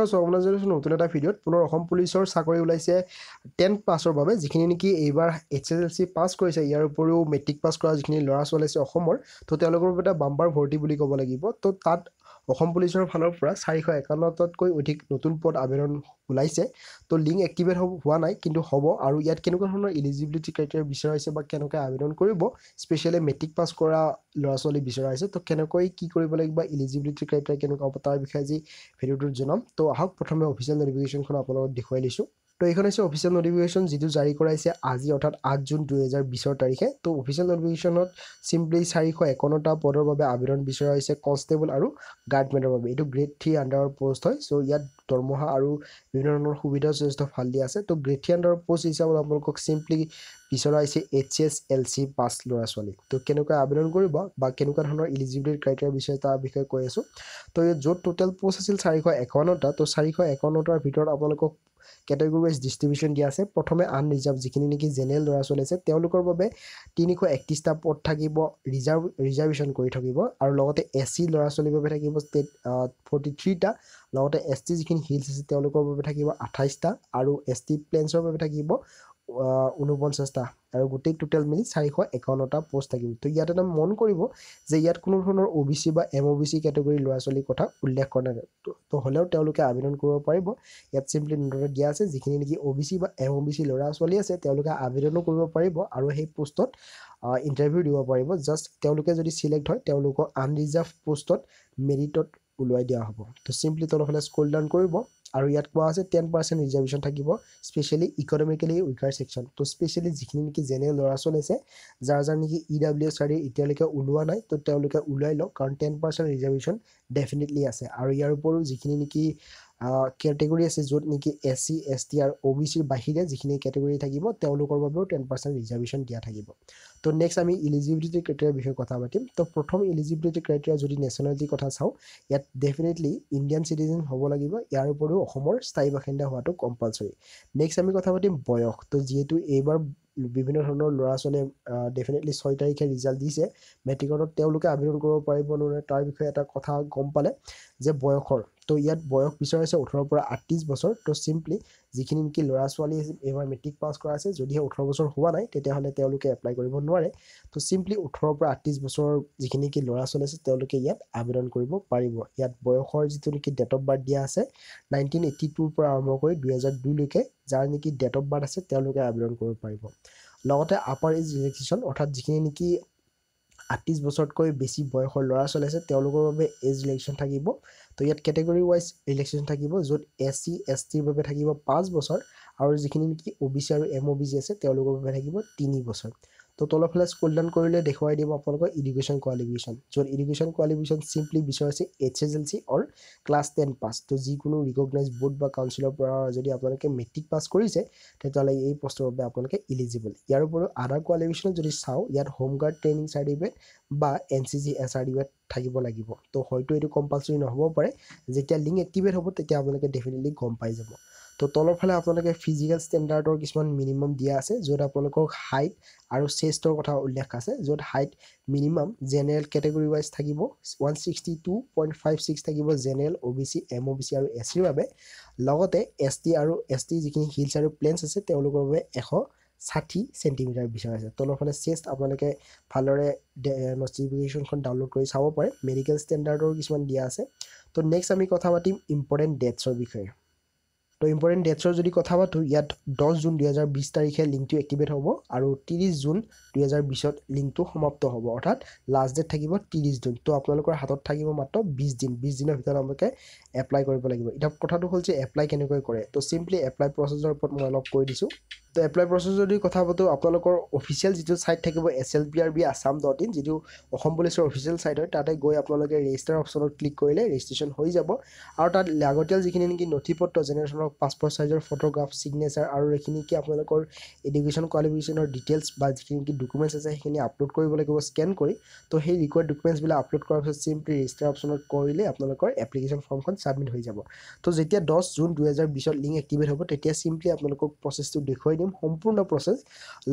ঊনৈছশ চৌৱন্নাজন চনৰ নতুন এটা ভিডিঅ'ত পুনৰ অসম পুলিচৰ চাকৰি ওলাইছে টেনথ পাছৰ বাবে যিখিনি নেকি এইবাৰ H S L C pass কৰিছে ইয়াৰ উপৰিও মেট্ৰিক পাছ কৰা যিখিনি ল'ৰা ছোৱালী আছে অসমৰ ত' তেওঁলোকৰ বাবে এটা বাম্বাৰ ভৰ্তি বুলি ক'ব লাগিব ত' তাত অসম পুলিচৰ ফালৰ পৰা চাৰিশ একাৱন্নটাতকৈ অধিক নতুন পদ আবেদন ওলাইছে তো লিংক এক্টিভেট হ'ব হোৱা নাই কিন্তু হ'ব আৰু ইয়াত কেনেকুৱা ধৰণৰ এলিজিবিলিটি ক্ৰাইটেৰিয়া বিচৰা হৈছে বা কেনেকৈ আবেদন কৰিব স্পেচিয়েলি মেট্ৰিক পাছ কৰা ল'ৰা ছোৱালী বিচৰা হৈছে তো কেনেকৈ কি কৰিব লাগিব বা ইলিজিবিলিটি ক্ৰাইটেৰিয়া কেনেকুৱা হ'ব তাৰ বিষয়ে আজি ভিডিঅ'টোত জনাম তো আহক প্ৰথমে অফিচিয়েল নটিফিকেশ্যনখন আপোনালোকক দেখুৱাই দিছোঁ তো এইখন হৈছে অফিচিয়েল নটিফিকেশ্যন যিটো জাৰি কৰাইছে আজি অৰ্থাৎ আঠ জুন দুহেজাৰ বিছৰ তাৰিখে তো অফিচিয়েল নটিফিকেশ্যনত চিম্পলি চাৰিশ একাৱন্নটা পদৰ বাবে আবেদন বিচৰা হৈছে কনষ্টেবল আৰু গাৰ্ডমেনৰ বাবে এইটো গ্ৰেড থ্ৰী আণ্ডাৰৰ পষ্ট হয় চ' ইয়াত দৰমহা আৰু বিভিন্ন ধৰণৰ সুবিধা যথেষ্ট ভাল দিয়া আছে তো গ্ৰেড থ্ৰী আণ্ডাৰৰ পষ্ট হিচাপত আপোনালোকক চিম্পলি বিচৰা হৈছে H S L C pass ল'ৰা ছোৱালী তো কেনেকুৱা আবেদন কৰিব বা কেনেকুৱা ধৰণৰ ইলিজিবিলিটি ক্ৰাইটেৰিয়া বিচাৰে তাৰ বিষয়ে কৈ আছোঁ তো য'ত ট'টেল পষ্ট আছিল চাৰিশ একাৱন্নটা তো চাৰিশ একাৱন্নটাৰ ভিতৰত আপোনালোকক কেটেগৰি ৱাইজ ডিষ্ট্ৰিবিউচন দিয়া আছে প্ৰথমে আন ৰিজাৰ্ভ যিখিনি নেকি জেনেৰেল ল'ৰা ছোৱালী আছে তেওঁলোকৰ বাবে তিনিশ একত্ৰিছটা পদ থাকিব ৰিজাৰ্ভ ৰিজাৰ্ভেশ্যন কৰি থাকিব আৰু লগতে এছ চি ল'ৰা ছোৱালীৰ বাবে থাকিব ষ্টেট ফৰ্টি থ্ৰীটা লগতে এছ টি যিখিনি হিলছ আছে তেওঁলোকৰ বাবে থাকিব আঠাইছটা আৰু এছ টি প্লেনছৰ বাবে থাকিব ঊনপঞ্চাছটা আৰু গোটেই টোটেল মিলি চাৰিশ একাৱন্নটা পোষ্ট থাকিব তো ইয়াত এটা মন কৰিব যে ইয়াত কোনো ধৰণৰ অ' বি চি বা এম অ' বি চি কেটেগৰীৰ ল'ৰা ছোৱালীৰ কথা উল্লেখ কৰা নাই তো হ'লেও তেওঁলোকে আবেদন কৰিব পাৰিব ইয়াত চিম্পলি নোটতে দিয়া আছে যিখিনি নেকি অ' বি চি বা এম অ' বি চি ল'ৰা ছোৱালী আছে তেওঁলোকে আবেদনো কৰিব পাৰিব আৰু সেই পোষ্টত ইণ্টাৰভিউ দিব পাৰিব জাষ্ট তেওঁলোকে যদি ছিলেক্ট হয় তেওঁলোকক আনৰিজাৰ্ভ পোষ্টত মেৰিটত ওলোৱাই দিয়া হ'ব তো চিম্পলি তলফালে স্কুল ডাউন কৰিব আৰু ইয়াত কোৱা আছে টেন পাৰ্চেণ্ট ৰিজাৰ্ভেশ্যন থাকিব স্পেচিয়েলি ইকনমিকেলি উইকাৰ ছেকশ্যন ত' স্পেচিয়েলি যিখিনি নেকি জেনেৰেল ল'ৰা ছোৱালী আছে যাৰ যাৰ নেকি ই ডাব্লিউ এছ ডি এতিয়ালৈকে ওলোৱা নাই ত' তেওঁলোকে ওলাই লওক কাৰণ টেন পাৰ্চেণ্ট ৰিজাৰ্ভেশ্যন ডেফিনেটলি আছে আৰু ইয়াৰ উপৰিও যিখিনি নেকি কেটেগৰী আছে য'ত নেকি এছ চি এছ টি আৰু অ' বি চিৰ বাহিৰে যিখিনি কেটেগৰী থাকিব তেওঁলোকৰ বাবেও টেন পাৰ্চেণ্ট ৰিজাৰ্ভেশ্যন দিয়া থাকিব তো নেক্সট আমি ইলিজিবিলিটি ক্ৰাইটেৰিয়াৰ বিষয়ে কথা পাতিম তো প্ৰথম ইলিজিবিলিটি ক্ৰাইটেৰিয়া যদি নেশ্যনেলিটিৰ কথা চাওঁ ইয়াত ডেফিনেটলি ইণ্ডিয়ান চিটিজেন হ'ব লাগিব ইয়াৰ উপৰিও অসমৰ স্থায়ী বাসিন্দা হোৱাটো কম্পালচৰি নেক্সট আমি কথা পাতিম বয়স তো যিহেতু এইবাৰ বিভিন্ন ধৰণৰ ল'ৰা ছোৱালীয়ে ডেফিনেটলি ছয় তাৰিখে ৰিজাল্ট দিছে মেট্ৰিকত তেওঁলোকে আবেদন কৰিব পাৰিব নোৱাৰে তাৰ বিষয়ে এটা কথা গম পালে যে বয়সৰ তো ইয়াত বয়স বিচাৰিছে ওঠৰৰ পৰা আঠত্ৰিছ বছৰ তো চিম্পলি যিখিনি নেকি ল'ৰা ছোৱালী এইবাৰ মেট্ৰিক পাছ কৰা আছে যদিহে ওঠৰ বছৰ হোৱা নাই তেতিয়াহ'লে তেওঁলোকে এপ্লাই কৰিব নোৱাৰে তো চিম্পলি ওঠৰৰ পৰা আঠত্ৰিছ বছৰৰ যিখিনি নেকি ল'ৰা ছোৱালী আছে তেওঁলোকে ইয়াত আবেদন কৰিব পাৰিব ইয়াত বয়সৰ যিটো নেকি ডেট অফ বাৰ্থ দিয়া আছে নাইনটিন এইটি টুৰ পৰা আৰম্ভ কৰি দুহেজাৰ দুইলৈকে যাৰ নেকি ডেট অফ বাৰ্থ আছে তেওঁলোকে আবেদন কৰিব পাৰিব লগতে আপাৰ ইজ ৰিলেক্সেশ্যন অৰ্থাৎ যিখিনি নেকি আঠত্ৰিছ বছৰতকৈ বেছি বয়সৰ ল'ৰা ছোৱালী আছে তেওঁলোকৰ বাবে এজ ৰিলেকশ্যন থাকিব তো ইয়াত কেটেগৰী ৱাইজ ৰিলেকশ্যন থাকিব য'ত এছ চি এছ টিৰ বাবে থাকিব পাঁচ বছৰ আৰু যিখিনি নেকি অ' বি চি আৰু এম অ' বি চি আছে তেওঁলোকৰ বাবে থাকিব তিনি বছৰ তো তলৰ ফালে স্কুল ডাউন কৰিলে দেখুৱাই দিম আপোনালোকৰ ইডুকেশ্যন কোৱালিফিকেশ্যন য'ত ইডুকেশ্যন কোৱালিফিকেশ্যন চিম্পলি বিচাৰিছে H S L C or class ten pass তো যিকোনো ৰিকগনাইজ বোৰ্ড বা কাউঞ্চিলৰ পৰা যদি আপোনালোকে মেট্ৰিক পাছ কৰিছে তেতিয়াহ'লে এই পষ্টৰ বাবে আপোনালোকে ইলিজিবল ইয়াৰ উপৰিও আদাৰ কোৱালিফিকেশ্যন যদি চাওঁ ইয়াত হোমগাৰ্ড ট্ৰেইনিং চাৰ্টিফিকেট বা N C C certificate থাকিব লাগিব তো হয়তো এইটো কম্পালচৰি নহ'ব পাৰে যেতিয়া লিংক এক্টিভেট হ'ব তেতিয়া আপোনালোকে ডেফিনেটলি গম পাই যাব তো তলৰ ফালে আপোনালোকে ফিজিকেল ষ্টেণ্ডাৰ্ডৰ কিছুমান মিনিমাম দিয়া আছে য'ত আপোনালোকক হাইট আৰু চেষ্টৰ কথা উল্লেখ আছে য'ত height minimum general category wise থাকিব one sixty two point five six থাকিব general O' B C M O' B C আৰু এছ চিৰ বাবে লগতে এছ টি আৰু এছ টি যিখিনি হিলছ আৰু প্লেনছ আছে তেওঁলোকৰ বাবে এশ ষাঠি চেণ্টিমিটাৰ বিচাৰি আছে তলৰ ফালে চেষ্ট আপোনালোকে ভালদৰে নটিফিকেশ্যনখন ডাউনলোড কৰি চাব পাৰে মেডিকেল ষ্টেণ্ডাৰ্ডৰ কিছুমান দিয়া আছে তো নেক্সট আমি কথা পাতিম ইম্পৰ্টেণ্ট ডেটছৰ বিষয়ে তো ইম্পৰ্টেণ্ট ডেটছৰ যদি কথা পাতোঁ ইয়াত দহ জুন দুহেজাৰ বিছ তাৰিখে লিংকটো এক্টিভেট হ'ব আৰু ত্ৰিছ জুন দুহেজাৰ বিছত লিংকটো সমাপ্ত হ'ব অৰ্থাৎ লাষ্ট ডেট থাকিব ত্ৰিছ জুন তো আপোনালোকৰ হাতত থাকিব মাত্ৰ বিছ দিন বিছ দিনৰ ভিতৰত আপোনালোকে এপ্লাই কৰিব লাগিব এতিয়া কথাটো হ'ল যে এপ্লাই কেনেকৈ কৰে তো চিম্পলি এপ্লাই প্ৰচেছৰ ওপৰত মই অলপ কৈ দিছোঁ তো এপ্লাই প্ৰচেছ যদি কথা পাতোঁ আপোনালোকৰ অফিচিয়েল যিটো ছাইট থাকিব S L P R B Assam dot in যিটো অসম পুলিচৰ অফিচিয়েল ছাইট হয় তাতে গৈ আপোনালোকে ৰেজিষ্টাৰ অপশ্যনত ক্লিক কৰিলে ৰেজিষ্ট্ৰেশ্যন হৈ যাব আৰু তাত লাগতিয়াল যিখিনি নেকি নথি পত্ৰ যেনে ধৰণৰ আপোনালোকৰ পাছপৰ্ট চাইজৰ ফটোগ্ৰাফ ছিগনেচাৰ আৰু এইখিনি কি আপোনালোকৰ এডুকেশ্যন কোৱালিফিকেশ্যনৰ ডিটেইলছ বা যিখিনি কি ডকুমেণ্টছ আছে সেইখিনি আপলোড কৰিব লাগিব স্কেন কৰি তো সেই ৰিকুৱাৰ্ড ডকুমেণ্টছবিলাক আপলোড কৰাৰ পিছত চিম্পলি ৰেজিষ্টাৰ অপশ্যনত কৰিলে আপোনালোকৰ এপ্লিকেশ্যন ফৰ্মখন ছাবমিট হৈ যাব তো যেতিয়া দহ জুন দুহেজাৰ বিছত লিংক এক্টিভেট হ'ব তেতিয়া চিম্পলি আপোনালোকক প্ৰচেছটো দেখুৱাই দিম সম্পূৰ্ণ প্ৰচেছ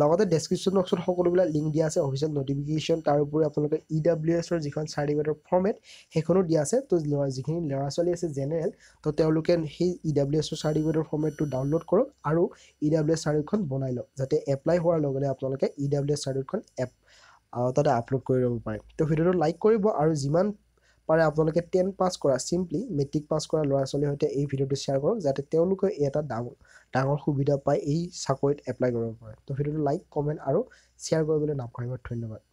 লগতে ডেছক্ৰিপশ্যন বক্সত সকলোবিলাক লিংক দিয়া আছে অফিচিয়েল নটিফিকেশ্যন তাৰ উপৰি আপোনালোকে ই ডাব্লিউ এছৰ যিখন চাৰ্টিফিকেটৰ ফৰ্মেট সেইখনো দিয়া আছে তো যিখিনি ল'ৰা ছোৱালী আছে জেনেৰেল তো তেওঁলোকে সেই ই ডাব্লিউ এছৰ আৰ্ডি গাইডৰ ফৰ্মেটটো ডাউনলোড কৰক আৰু ই e ডাব্লিউ এছ চাৰ্ডিটখন বনাই লওক যাতে এপ্লাই হোৱাৰ লগে লগে আপোনালোকে ই e ডাব্লিউ এছ চাৰ্ডিটখন এপ তাতে আপলোড কৰি ল'ব পাৰে তো ভিডিঅ'টো লাইক কৰিব আৰু যিমান পাৰে আপোনালোকে টেন পাছ কৰা চিম্পলি মেট্ৰিক পাছ কৰা ল'ৰা ছোৱালীৰ সৈতে এই ভিডিঅ'টো শ্বেয়াৰ কৰক যাতে তেওঁলোকেও এটা ডাঙৰ ডাঙৰ সুবিধা পায় এই চাকৰিত এপ্লাই কৰিব পাৰে তো ভিডিঅ'টো লাইক কমেণ্ট আৰু শ্বেয়াৰ কৰিবলৈ নাপাহৰিব ধন্যবাদ